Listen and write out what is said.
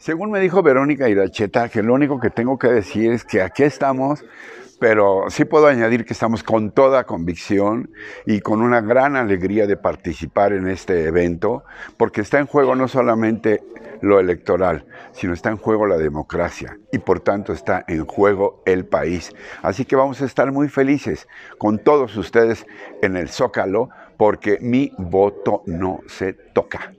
Según me dijo Verónica Iracheta, que lo único que tengo que decir es que aquí estamos, pero sí puedo añadir que estamos con toda convicción y con una gran alegría de participar en este evento, porque está en juego no solamente lo electoral, sino está en juego la democracia y por tanto está en juego el país. Así que vamos a estar muy felices con todos ustedes en el Zócalo, porque mi voto no se toca.